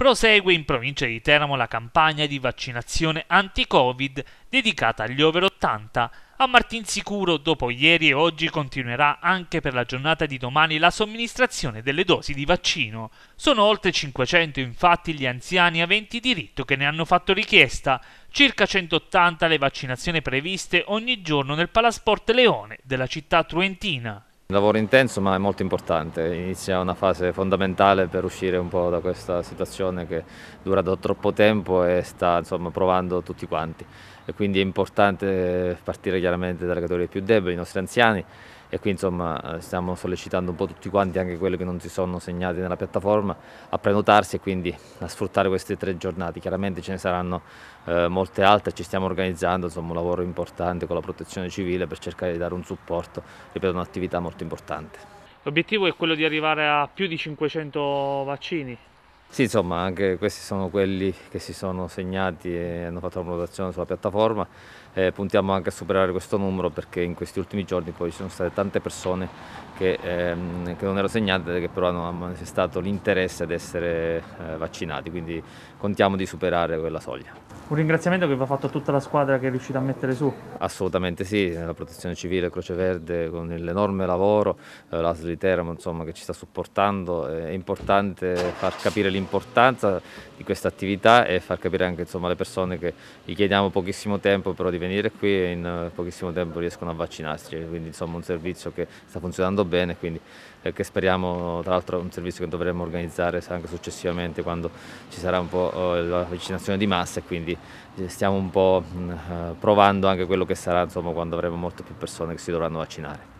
prosegue in provincia di Teramo la campagna di vaccinazione anti-Covid dedicata agli over 80. A Martinsicuro, dopo ieri e oggi, continuerà anche per la giornata di domani la somministrazione delle dosi di vaccino. Sono oltre 500 infatti gli anziani aventi diritto che ne hanno fatto richiesta, circa 180 le vaccinazioni previste ogni giorno nel Palasport Leone della città truentina. Un lavoro intenso ma è molto importante, inizia una fase fondamentale per uscire un po' da questa situazione che dura da troppo tempo e sta insomma, provando tutti quanti e quindi è importante partire chiaramente dalle categorie più deboli, i nostri anziani e qui insomma stiamo sollecitando un po' tutti quanti, anche quelli che non si sono segnati nella piattaforma, a prenotarsi e quindi a sfruttare queste tre giornate. Chiaramente ce ne saranno eh, molte altre, ci stiamo organizzando, insomma un lavoro importante con la protezione civile per cercare di dare un supporto, ripeto, un'attività molto importante. L'obiettivo è quello di arrivare a più di 500 vaccini? Sì, insomma, anche questi sono quelli che si sono segnati e hanno fatto la prenotazione sulla piattaforma. Eh, puntiamo anche a superare questo numero perché in questi ultimi giorni poi ci sono state tante persone che, ehm, che non erano segnate che però hanno manifestato l'interesse ad essere eh, vaccinati, quindi contiamo di superare quella soglia. Un ringraziamento che va fatto a tutta la squadra che è riuscita a mettere su? Assolutamente sì, la Protezione Civile Croce Verde con l'enorme lavoro, eh, l'ASL di Teramo insomma, che ci sta supportando, eh, è importante far capire l'importanza l'importanza di questa attività e far capire anche insomma, alle persone che gli chiediamo pochissimo tempo però di venire qui e in eh, pochissimo tempo riescono a vaccinarsi, quindi insomma un servizio che sta funzionando bene quindi, eh, che speriamo tra l'altro un servizio che dovremo organizzare anche successivamente quando ci sarà un po' eh, la vaccinazione di massa e quindi eh, stiamo un po' mm, provando anche quello che sarà insomma, quando avremo molte più persone che si dovranno vaccinare.